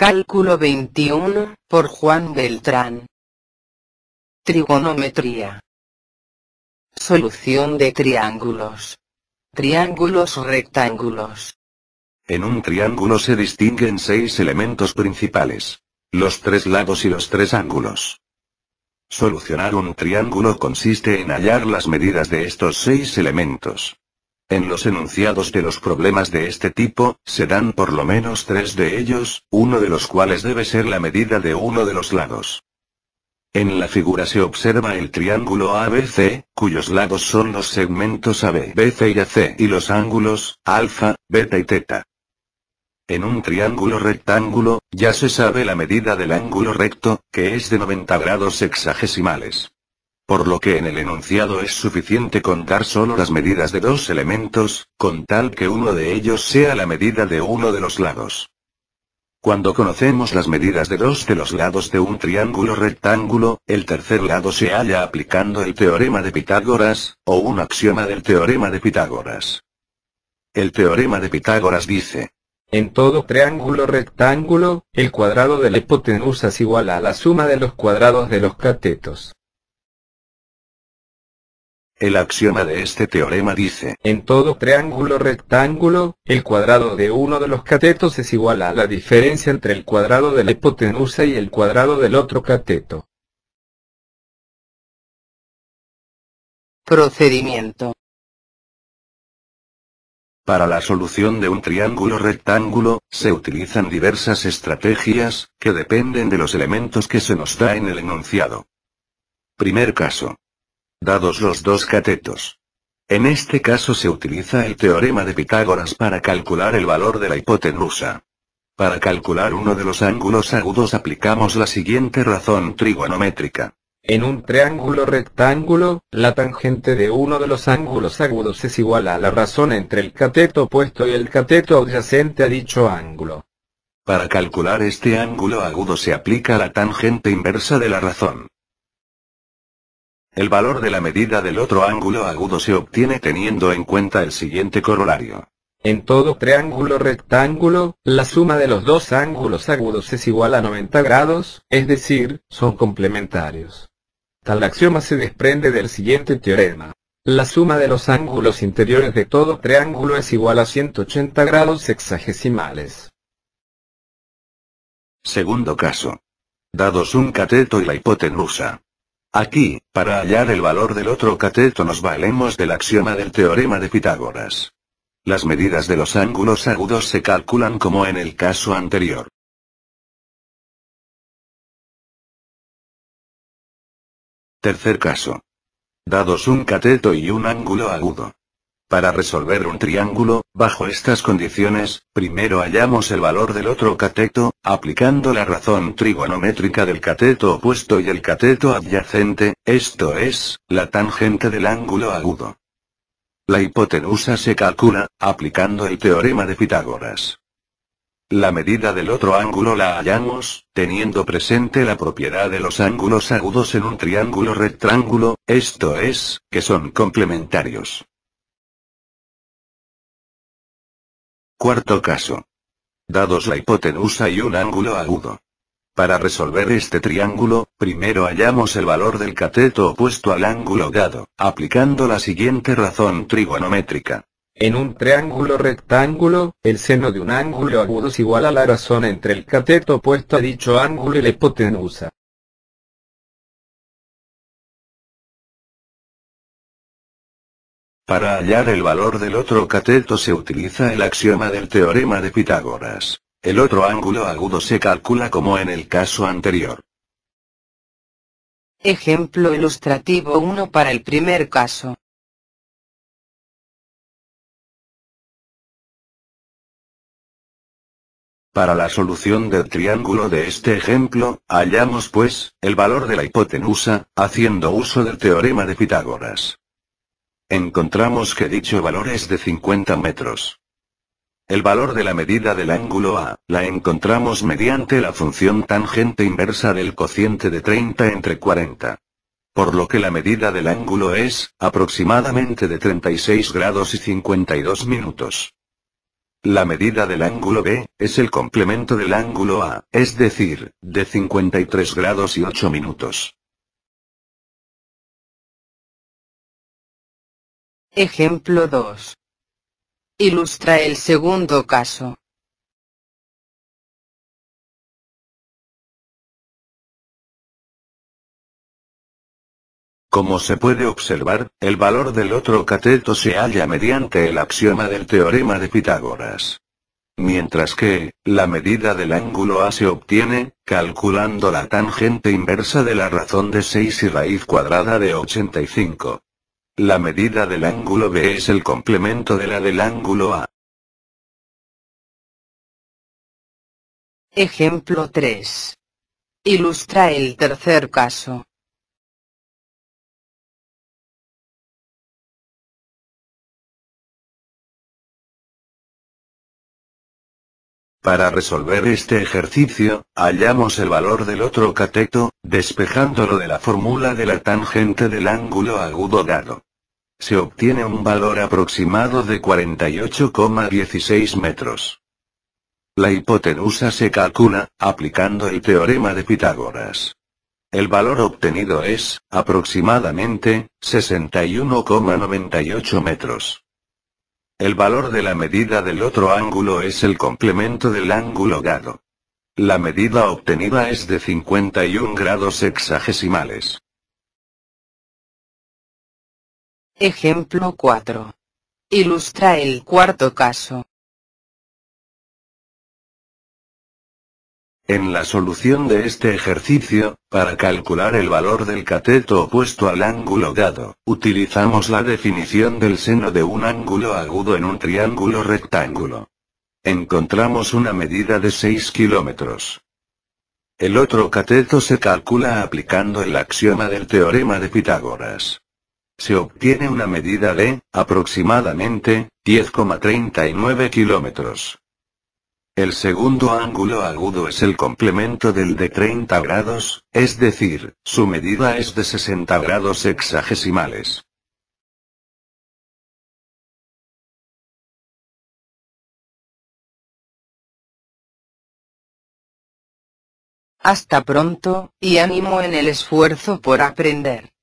Cálculo 21, por Juan Beltrán. Trigonometría. Solución de triángulos. Triángulos rectángulos. En un triángulo se distinguen seis elementos principales. Los tres lados y los tres ángulos. Solucionar un triángulo consiste en hallar las medidas de estos seis elementos. En los enunciados de los problemas de este tipo, se dan por lo menos tres de ellos, uno de los cuales debe ser la medida de uno de los lados. En la figura se observa el triángulo ABC, cuyos lados son los segmentos AB, BC y AC y los ángulos, alfa, beta y teta. En un triángulo rectángulo, ya se sabe la medida del ángulo recto, que es de 90 grados sexagesimales por lo que en el enunciado es suficiente contar solo las medidas de dos elementos, con tal que uno de ellos sea la medida de uno de los lados. Cuando conocemos las medidas de dos de los lados de un triángulo rectángulo, el tercer lado se halla aplicando el teorema de Pitágoras, o un axioma del teorema de Pitágoras. El teorema de Pitágoras dice, en todo triángulo rectángulo, el cuadrado de la hipotenusa es igual a la suma de los cuadrados de los catetos. El axioma de este teorema dice, en todo triángulo rectángulo, el cuadrado de uno de los catetos es igual a la diferencia entre el cuadrado de la hipotenusa y el cuadrado del otro cateto. Procedimiento. Para la solución de un triángulo rectángulo, se utilizan diversas estrategias, que dependen de los elementos que se nos da en el enunciado. Primer caso dados los dos catetos. En este caso se utiliza el teorema de Pitágoras para calcular el valor de la hipotenusa. Para calcular uno de los ángulos agudos aplicamos la siguiente razón trigonométrica. En un triángulo rectángulo, la tangente de uno de los ángulos agudos es igual a la razón entre el cateto opuesto y el cateto adyacente a dicho ángulo. Para calcular este ángulo agudo se aplica la tangente inversa de la razón. El valor de la medida del otro ángulo agudo se obtiene teniendo en cuenta el siguiente corolario. En todo triángulo rectángulo, la suma de los dos ángulos agudos es igual a 90 grados, es decir, son complementarios. Tal axioma se desprende del siguiente teorema. La suma de los ángulos interiores de todo triángulo es igual a 180 grados sexagesimales. Segundo caso. Dados un cateto y la hipotenusa. Aquí, para hallar el valor del otro cateto nos valemos del axioma del teorema de Pitágoras. Las medidas de los ángulos agudos se calculan como en el caso anterior. Tercer caso. Dados un cateto y un ángulo agudo. Para resolver un triángulo, bajo estas condiciones, primero hallamos el valor del otro cateto, aplicando la razón trigonométrica del cateto opuesto y el cateto adyacente, esto es, la tangente del ángulo agudo. La hipotenusa se calcula, aplicando el teorema de Pitágoras. La medida del otro ángulo la hallamos, teniendo presente la propiedad de los ángulos agudos en un triángulo rectángulo, esto es, que son complementarios. Cuarto caso. Dados la hipotenusa y un ángulo agudo. Para resolver este triángulo, primero hallamos el valor del cateto opuesto al ángulo dado, aplicando la siguiente razón trigonométrica. En un triángulo rectángulo, el seno de un ángulo agudo es igual a la razón entre el cateto opuesto a dicho ángulo y la hipotenusa. Para hallar el valor del otro cateto se utiliza el axioma del teorema de Pitágoras. El otro ángulo agudo se calcula como en el caso anterior. Ejemplo ilustrativo 1 para el primer caso. Para la solución del triángulo de este ejemplo, hallamos pues, el valor de la hipotenusa, haciendo uso del teorema de Pitágoras encontramos que dicho valor es de 50 metros. El valor de la medida del ángulo A, la encontramos mediante la función tangente inversa del cociente de 30 entre 40. Por lo que la medida del ángulo es, aproximadamente de 36 grados y 52 minutos. La medida del ángulo B, es el complemento del ángulo A, es decir, de 53 grados y 8 minutos. Ejemplo 2. Ilustra el segundo caso. Como se puede observar, el valor del otro cateto se halla mediante el axioma del teorema de Pitágoras. Mientras que, la medida del ángulo A se obtiene, calculando la tangente inversa de la razón de 6 y raíz cuadrada de 85. La medida del ángulo B es el complemento de la del ángulo A. Ejemplo 3. Ilustra el tercer caso. Para resolver este ejercicio, hallamos el valor del otro cateto, despejándolo de la fórmula de la tangente del ángulo agudo dado se obtiene un valor aproximado de 48,16 metros. La hipotenusa se calcula, aplicando el teorema de Pitágoras. El valor obtenido es, aproximadamente, 61,98 metros. El valor de la medida del otro ángulo es el complemento del ángulo dado. La medida obtenida es de 51 grados sexagesimales. Ejemplo 4. Ilustra el cuarto caso. En la solución de este ejercicio, para calcular el valor del cateto opuesto al ángulo dado, utilizamos la definición del seno de un ángulo agudo en un triángulo rectángulo. Encontramos una medida de 6 kilómetros. El otro cateto se calcula aplicando el axioma del teorema de Pitágoras se obtiene una medida de, aproximadamente, 10,39 kilómetros. El segundo ángulo agudo es el complemento del de 30 grados, es decir, su medida es de 60 grados hexagesimales. Hasta pronto, y ánimo en el esfuerzo por aprender.